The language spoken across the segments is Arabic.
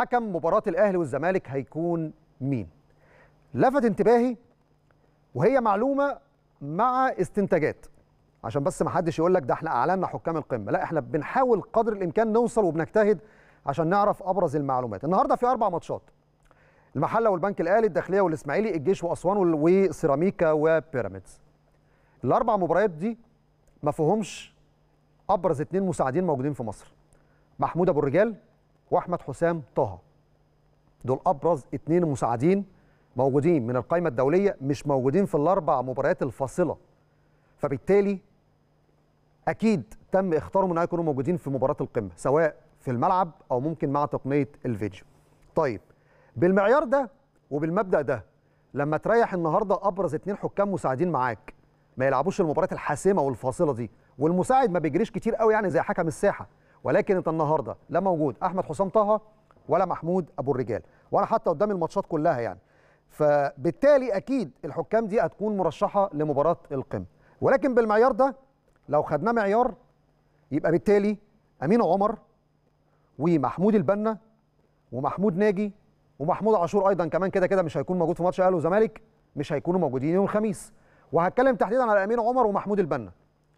حكم مباراة الأهلي والزمالك هيكون مين لفت انتباهي وهي معلومة مع استنتاجات عشان بس ما حدش يقول لك ده احنا اعلنا حكام القمه لا احنا بنحاول قدر الامكان نوصل وبنجتهد عشان نعرف ابرز المعلومات النهارده في اربع ماتشات المحله والبنك الاهلي الداخليه والاسماعيلي الجيش واسوان وسيراميكا وبيراميدز الاربع مباريات دي ما فيهمش ابرز اتنين مساعدين موجودين في مصر محمود ابو الرجال واحمد حسام طه دول ابرز اثنين مساعدين موجودين من القائمه الدوليه مش موجودين في الاربع مباريات الفاصله فبالتالي اكيد تم اختيارهم ان يكونوا موجودين في مباراه القمه سواء في الملعب او ممكن مع تقنيه الفيديو طيب بالمعيار ده وبالمبدا ده لما تريح النهارده ابرز اثنين حكام مساعدين معاك ما يلعبوش المباريات الحاسمه والفاصله دي والمساعد ما بيجريش كتير قوي يعني زي حكم الساحه ولكن انت النهارده لا موجود احمد حسام طه ولا محمود ابو الرجال وانا حتى قدام الماتشات كلها يعني فبالتالي اكيد الحكام دي هتكون مرشحه لمباراه القمه ولكن بالمعيار ده لو خدناه معيار يبقى بالتالي امين عمر ومحمود البنا ومحمود ناجي ومحمود عاشور ايضا كمان كده كده مش هيكون موجود في ماتش اهلي وزمالك مش هيكونوا موجودين يوم الخميس وهتكلم تحديدا على امين عمر ومحمود البنا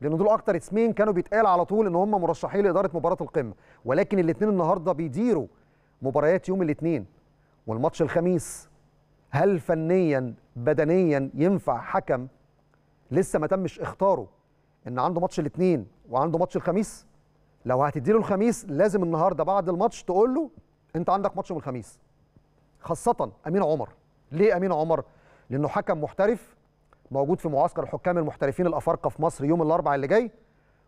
لان دول اكتر اسمين كانوا بيتقال على طول ان هم مرشحين لاداره مباراه القمه ولكن الاثنين النهارده بيديروا مباريات يوم الاثنين والماتش الخميس هل فنيا بدنيا ينفع حكم لسه ما تمش اختاره ان عنده ماتش الاثنين وعنده ماتش الخميس لو هتديله الخميس لازم النهارده بعد الماتش تقول له انت عندك ماتش يوم الخميس خاصه امين عمر ليه امين عمر لانه حكم محترف موجود في معسكر الحكام المحترفين الافارقه في مصر يوم الاربعاء اللي جاي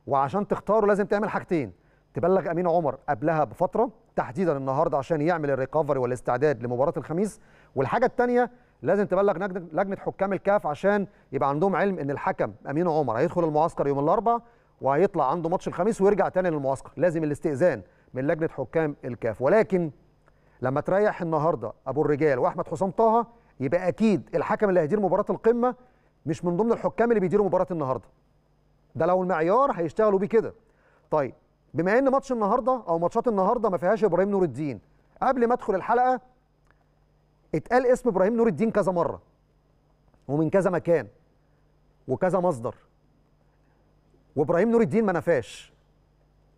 وعشان تختاره لازم تعمل حاجتين تبلغ امين عمر قبلها بفتره تحديدا النهارده عشان يعمل الريكفري والاستعداد لمباراه الخميس والحاجه الثانيه لازم تبلغ لجنه حكام الكاف عشان يبقى عندهم علم ان الحكم امين عمر هيدخل المعسكر يوم الاربعاء وهيطلع عنده ماتش الخميس ويرجع تاني للمعسكر لازم الاستئذان من لجنه حكام الكاف ولكن لما تريح النهارده ابو الرجال واحمد حسام طه يبقى اكيد الحكم اللي هيدير مباراه القمه مش من ضمن الحكام اللي بيديروا مباراه النهارده ده لو المعيار هيشتغلوا بيه كده طيب بما ان ماتش النهارده او ماتشات النهارده ما فيهاش ابراهيم نور الدين قبل ما ادخل الحلقه اتقال اسم ابراهيم نور الدين كذا مره ومن كذا مكان وكذا مصدر وابراهيم نور الدين ما نفاش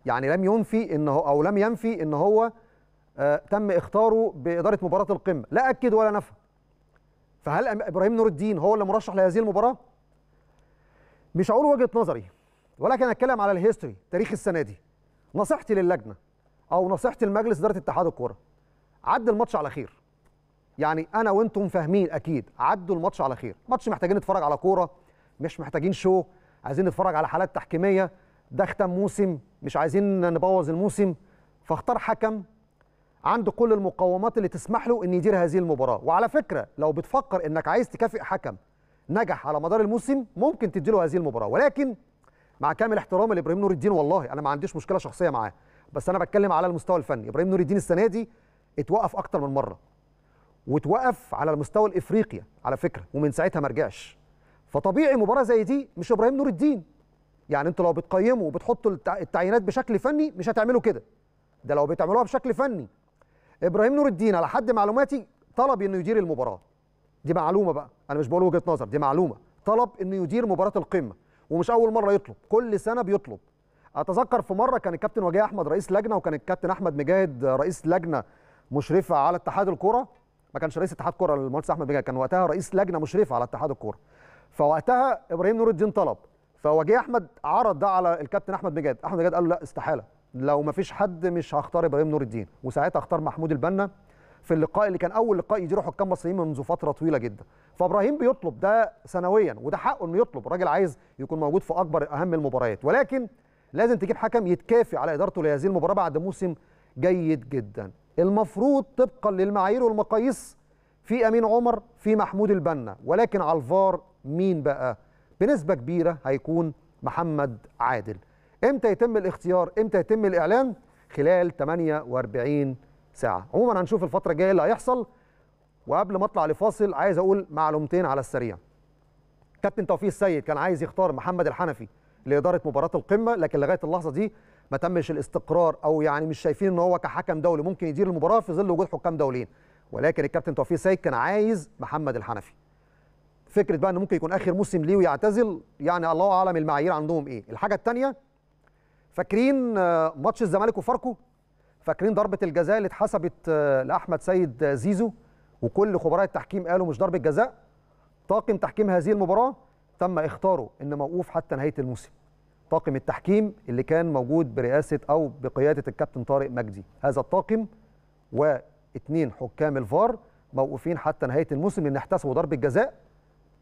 يعني لم ينفي ان هو او لم ينفي ان هو آه تم اختاره باداره مباراه القمه لا اكد ولا نفى فهل ابراهيم نور الدين هو اللي مرشح لهذه المباراه؟ مش هقول وجهه نظري ولكن اتكلم على الهيستوري تاريخ السنه دي نصيحتي للجنه او نصيحتي لمجلس اداره اتحاد الكوره عد الماتش على خير يعني انا وانتم فاهمين اكيد عدوا الماتش على خير ماتش محتاجين نتفرج على كوره مش محتاجين شو عايزين نتفرج على حالات تحكيميه ده ختم موسم مش عايزين نبوظ الموسم فاختار حكم عنده كل المقومات اللي تسمح له ان يدير هذه المباراه وعلى فكره لو بتفكر انك عايز تكافئ حكم نجح على مدار الموسم ممكن تديله هذه المباراه ولكن مع كامل احترامي لابراهيم نور الدين والله انا ما عنديش مشكله شخصيه معاه بس انا بتكلم على المستوى الفني ابراهيم نور الدين السنه دي اتوقف اكتر من مره واتوقف على المستوى الافريقيا على فكره ومن ساعتها ما رجعش فطبيعي مباراه زي دي مش ابراهيم نور الدين يعني انتوا لو بتقيموا وبتحطوا التعيينات بشكل فني مش هتعملوا كده ده لو بتعملوها بشكل فني ابراهيم نور الدين على حد معلوماتي طلب انه يدير المباراه دي معلومه بقى انا مش بقول وجهه نظر دي معلومه طلب انه يدير مباراه القمه ومش اول مره يطلب كل سنه بيطلب اتذكر في مره كان الكابتن وجيه احمد رئيس لجنه وكان الكابتن احمد مجاهد رئيس لجنه مشرفه على اتحاد الكره ما كانش رئيس اتحاد كره المهندس احمد مجاهد كان وقتها رئيس لجنه مشرفه على اتحاد الكره فوقتها ابراهيم نور الدين طلب فوجيه احمد عرض ده على الكابتن احمد مجاهد احمد مجاهد قال له لا استحاله لو ما فيش حد مش هختار ابراهيم نور الدين وساعتها اختار محمود البنا في اللقاء اللي كان اول لقاء يديره حكام مصريين منذ فتره طويله جدا فابراهيم بيطلب ده سنويا وده حقه انه يطلب الراجل عايز يكون موجود في اكبر اهم المباريات ولكن لازم تجيب حكم يتكافئ على ادارته لهذه المباراه بعد موسم جيد جدا المفروض طبقا للمعايير والمقاييس في امين عمر في محمود البنا ولكن على الفار مين بقى بنسبه كبيره هيكون محمد عادل امتى يتم الاختيار امتى يتم الاعلان خلال 48 ساعه عموما هنشوف الفتره الجايه اللي هيحصل وقبل ما اطلع لفاصل عايز اقول معلومتين على السريع كابتن توفيق السيد كان عايز يختار محمد الحنفي لاداره مباراه القمه لكن لغايه اللحظه دي ما تمش الاستقرار او يعني مش شايفين ان هو كحكم دولي ممكن يدير المباراه في ظل وجود حكام دوليين ولكن الكابتن توفيق السيد كان عايز محمد الحنفي فكره بقى ان ممكن يكون اخر موسم ليه ويعتزل يعني الله اعلم المعايير عندهم ايه الحاجه الثانيه فاكرين آه، ماتش الزمالك وفاركو فاكرين ضربه الجزاء اللي اتحسبت آه، لاحمد سيد آه، زيزو وكل خبراء التحكيم قالوا مش ضربه جزاء طاقم تحكيم هذه المباراه تم اختاره ان موقوف حتى نهايه الموسم طاقم التحكيم اللي كان موجود برئاسه او بقياده الكابتن طارق مجدي هذا الطاقم واثنين حكام الفار موقوفين حتى نهايه الموسم لان احتسبوا ضربه جزاء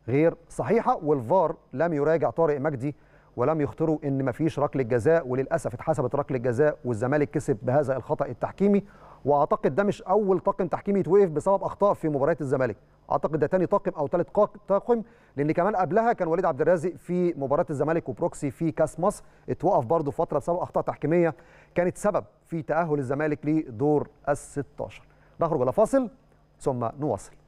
غير صحيحه والفار لم يراجع طارق مجدي ولم يخطروا ان مفيش ركله جزاء وللاسف اتحسبت ركله جزاء والزمالك كسب بهذا الخطا التحكيمي واعتقد ده مش اول طاقم تحكيمي يتوقف بسبب اخطاء في مباريات الزمالك اعتقد ده تاني طاقم او تالت طاقم لان كمان قبلها كان وليد عبد الرازق في مباراه الزمالك وبروكسي في كاس مصر اتوقف برضه فتره بسبب اخطاء تحكيميه كانت سبب في تاهل الزمالك لدور ال 16 نخرج الى فاصل ثم نواصل